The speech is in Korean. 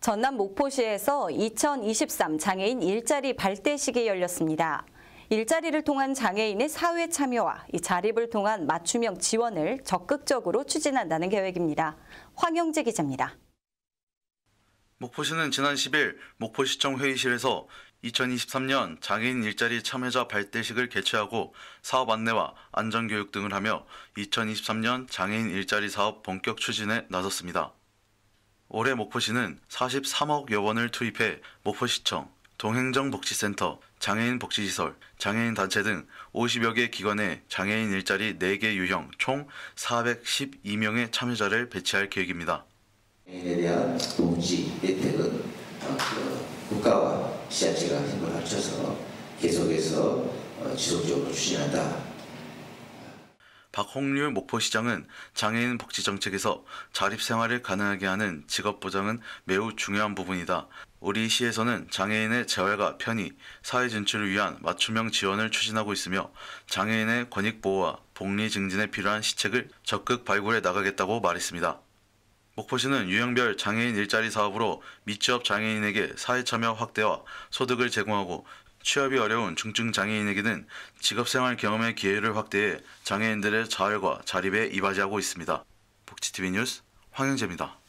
전남 목포시에서 2023 장애인 일자리 발대식이 열렸습니다. 일자리를 통한 장애인의 사회 참여와 자립을 통한 맞춤형 지원을 적극적으로 추진한다는 계획입니다. 황영재 기자입니다. 목포시는 지난 10일 목포시청 회의실에서 2023년 장애인 일자리 참여자 발대식을 개최하고 사업 안내와 안전교육 등을 하며 2023년 장애인 일자리 사업 본격 추진에 나섰습니다. 올해 목포시는 43억여 원을 투입해 목포시청, 동행정복지센터, 장애인복지시설, 장애인단체 등 50여 개 기관에 장애인 일자리 4개 유형 총 412명의 참여자를 배치할 계획입니다. 장애인에 대한 복지 혜택은 어, 국가와 시장제가 힘을 합쳐서 계속해서 어, 지속적으로 추진한다. 박홍률 목포시장은 장애인 복지 정책에서 자립 생활을 가능하게 하는 직업 보장은 매우 중요한 부분이다. 우리 시에서는 장애인의 재활과 편의, 사회 진출을 위한 맞춤형 지원을 추진하고 있으며 장애인의 권익 보호와 복리 증진에 필요한 시책을 적극 발굴해 나가겠다고 말했습니다. 목포시는 유형별 장애인 일자리 사업으로 미취업 장애인에게 사회 참여 확대와 소득을 제공하고 취업이 어려운 중증 장애인에게는 직업생활 경험의 기회를 확대해 장애인들의 자활과 자립에 이바지하고 있습니다. 복지TV 뉴스 황영재입니다.